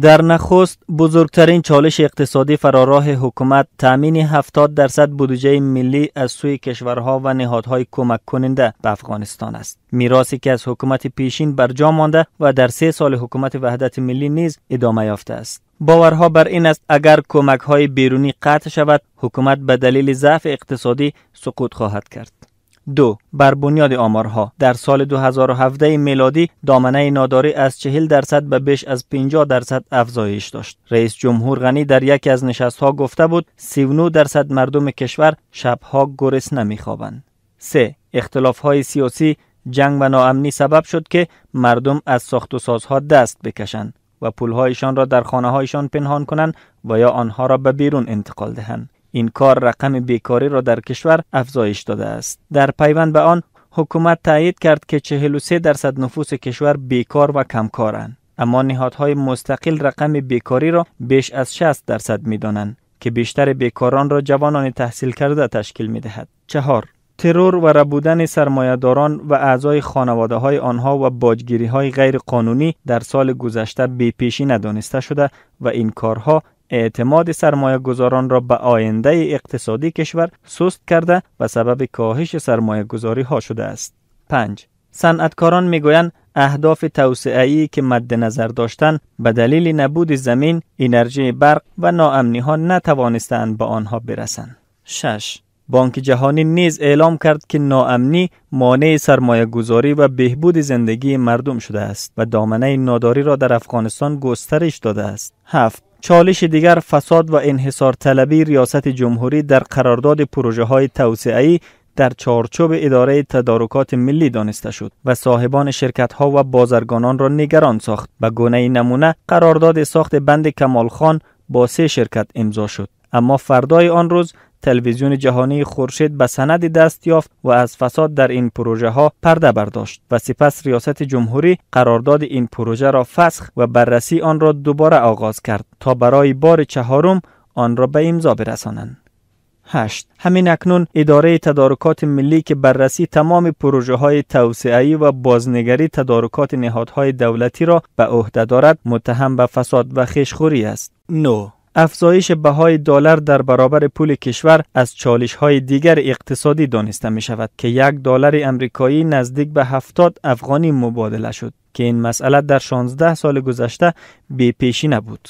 در نخست بزرگترین چالش اقتصادی فراراه حکومت تامین 70 درصد بودجه ملی از سوی کشورها و نهادهای کمک کننده به افغانستان است میراثی که از حکومت پیشین بر جا مانده و در سه سال حکومت وحدت ملی نیز ادامه یافته است باورها بر این است اگر کمک های بیرونی قطع شود حکومت به دلیل ضعف اقتصادی سقوط خواهد کرد دو بر بنیاد آمارها در سال 2017 میلادی دامنه ناداری از 40 درصد به بیش از 50 درصد افزایش داشت رئیس جمهور غنی در یکی از ها گفته بود 39 درصد مردم کشور شبها گرس نمیخوابند سه اختلاف های سیاسی جنگ و ناامنی سبب شد که مردم از ساخت و سازها دست بکشند و پولهایشان را در خانه هایشان پنهان کنند و یا آنها را به بیرون انتقال دهند این کار رقم بیکاری را در کشور افزایش داده است در پیوند به آن حکومت تایید کرد که 43 درصد نفوس کشور بیکار و کمکارند اما نهادهای مستقل رقم بیکاری را بیش از 60 درصد میدانند که بیشتر بیکاران را جوانان تحصیل کرده تشکیل می دهد. چهار ترور و ربودن سرمایهداران و اعضای خانواده های آنها و باجگیری های غیر قانونی در سال گذشته بی پیشی ندانسته شده و این کارها اعتماد سرمایه گذاران را به آینده اقتصادی کشور سست کرده و سبب کاهش سرمایه گذاری ها شده است. 5. صنعتکاران میگویند اهداف ای که مد نظر داشتن به دلیل نبود زمین، انرژی برق و ناامنی ها نتوانستند به آنها برسند. 6. بانک جهانی نیز اعلام کرد که ناامنی مانع سرمایه گذاری و بهبود زندگی مردم شده است و دامنه ناداری را در افغانستان گسترش داده است. 7. چالش دیگر فساد و انحصار طلبی ریاست جمهوری در قرارداد پروژه های توسعه در چارچوب اداره تدارکات ملی دانسته شد و صاحبان شرکت ها و بازرگانان را نگران ساخت و گونه نمونه قرارداد ساخت بند کمال خان با سه شرکت امضا شد اما فردای آن روز تلویزیون جهانی خورشید به سند دست یافت و از فساد در این پروژه ها پرده برداشت و سپس ریاست جمهوری قرارداد این پروژه را فسخ و بررسی آن را دوباره آغاز کرد تا برای بار چهارم آن را به امضا برسانند. 8. همین اکنون اداره تدارکات ملی که بررسی تمام پروژه های توسعی و بازنگری تدارکات نهادهای دولتی را به عهده دارد متهم به فساد و خشخوری است. 9. افزایش بهای دلار در برابر پول کشور از چالش های دیگر اقتصادی دانسته می شود که یک دلار امریکایی نزدیک به 70 افغانی مبادله شد که این مسئله در 16 سال گذشته بی پیشی نبود.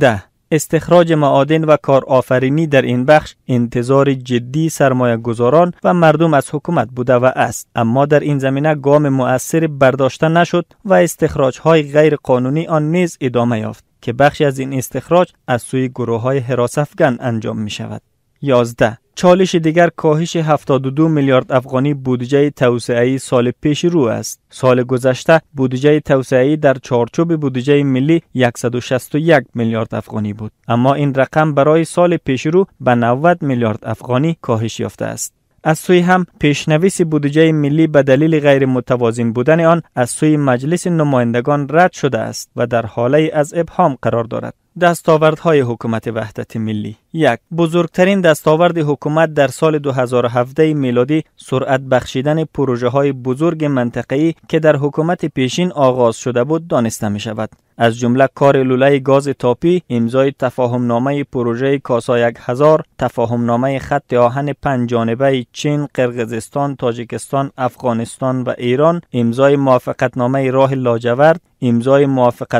ده استخراج معادن و کارآفرینی در این بخش انتظار جدی سرمایه گذاران و مردم از حکومت بوده و است اما در این زمینه گام مؤثر برداشته نشد و استخراج های غیر قانونی آن نیز ادامه یافت که بخشی از این استخراج از سوی گروه های افغان انجام می شود. 11. چالش دیگر کاهش 72 میلیارد افغانی بودجه توسعه سال پیش رو است. سال گذشته بودجه توسعه در چارچوب بودجه ملی 161 میلیارد افغانی بود. اما این رقم برای سال پیش رو به 90 میلیارد افغانی کاهش یافته است. از سوی هم پیشنویس بودجه ملی به دلیل غیر متوازن بودن آن از سوی مجلس نمایندگان رد شده است و در حاله از ابهام قرار دارد دستاوردهای حکومت وحدت ملی یک بزرگترین دستاورد حکومت در سال 2017 میلادی سرعت بخشیدن پروژه های بزرگ منطقه‌ای که در حکومت پیشین آغاز شده بود دانسته می شود از جمله کار لوله گاز تاپی امضای نامه پروژه کاسا 1000 نامه خط آهن پنج جانبه چین قرغزستان، تاجیکستان افغانستان و ایران امضای نامه راه لاجورد امضای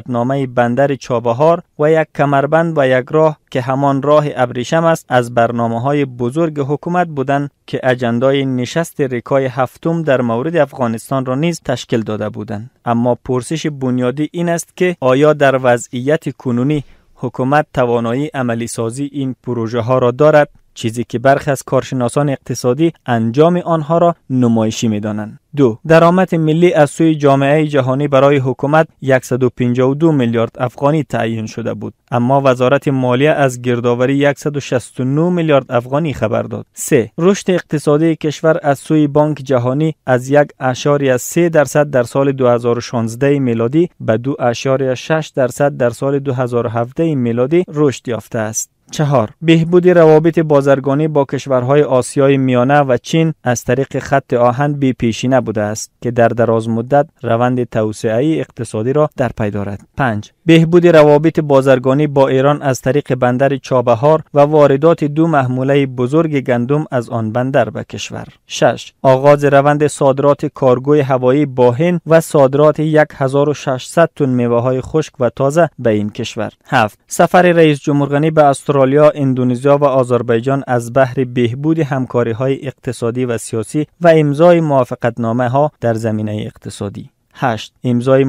نامه بندر چابهار و یک کمربند و یک راه که همان راه ابریشم است از برنامه های بزرگ حکومت بودند که اجندای نشست ریکای هفتم در مورد افغانستان را نیز تشکیل داده بودند اما پرسش بنیادی این است که آیا در وضعیت کنونی حکومت توانایی عملی سازی این پروژه ها را دارد؟ چیزی که برخی از کارشناسان اقتصادی انجام آنها را نمایشی دانند. دو درآمد ملی از سوی جامعه جهانی برای حکومت 152 میلیارد افغانی تعیین شده بود اما وزارت مالیه از گردآوری 169 میلیارد افغانی خبر داد سه رشد اقتصادی کشور از سوی بانک جهانی از 1.3 درصد در سال 2016 میلادی به 2.6 درصد در سال 2017 میلادی رشد یافته است چهار بهبود روابط بازرگانی با کشورهای آسیای میانه و چین از طریق خط آهن بی پیشینه بوده است که در دراز مدت روند توسعه اقتصادی را در پی دارد 5 بهبود روابط بازرگانی با ایران از طریق بندر چابهار و واردات دو محموله بزرگ گندم از آن بندر به کشور 6 آغاز روند صادرات کارگوی هوایی با و صادرات 1600 تن میوه های خشک و تازه به این کشور 7 سفر رئیس جمهورغنی به استرالیا، اندونزیا و آذربایجان از بحر بهبود همکاری های اقتصادی و سیاسی و امضای موافقتنامه ها در زمینه اقتصادی 8. امضای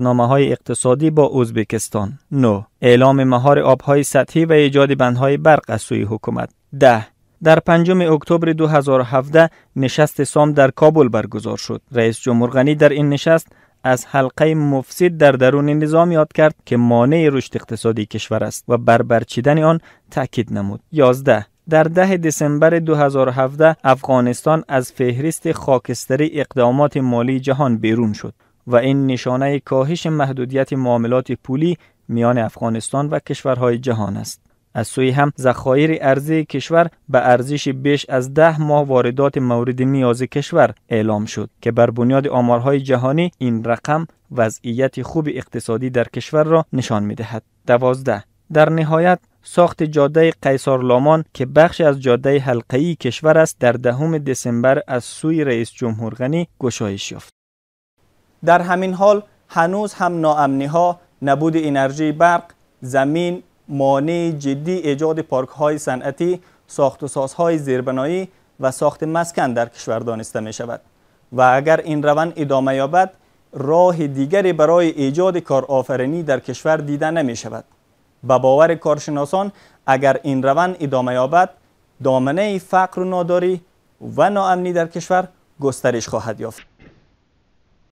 نامه های اقتصادی با ازبکستان 9. اعلام مهار آبهای سطحی و ایجاد بندهای برق از سوی حکومت 10. در پنجم اکتبر 2017 نشست سام در کابل برگزار شد. رئیس جمهور غنی در این نشست از حلقه مفسد در درون نظام یاد کرد که مانع رشد اقتصادی کشور است و بر برچیدن آن تاکید نمود. 11 در ده دسامبر 2017 افغانستان از فهرست خاکستری اقدامات مالی جهان بیرون شد. و این نشانه کاهش محدودیت معاملات پولی میان افغانستان و کشورهای جهان است. از سوی هم ذخایر ارزی کشور به ارزش بیش از ده ماه واردات مورد نیاز کشور اعلام شد که بر بنیاد آمارهای جهانی این رقم وضعیت خوب اقتصادی در کشور را نشان می دهد. دوازده در نهایت ساخت جاده قیصر لامان که بخش از جاده حلقه‌ای کشور است در دهم دسامبر از سوی رئیس جمهور غنی گشایش یافت. در همین حال هنوز هم ناامنی ها نبود انرژی برق زمین مانع جدی ایجاد پارک های صنعتی ساخت و های زیربنایی و ساخت مسکن در کشور دانسته می شود و اگر این روند ادامه یابد راه دیگری برای ایجاد کارآفرینی در کشور دیده نمی شود به باور کارشناسان اگر این روند ادامه یابد دامنه فقر و ناداری و ناامنی در کشور گسترش خواهد یافت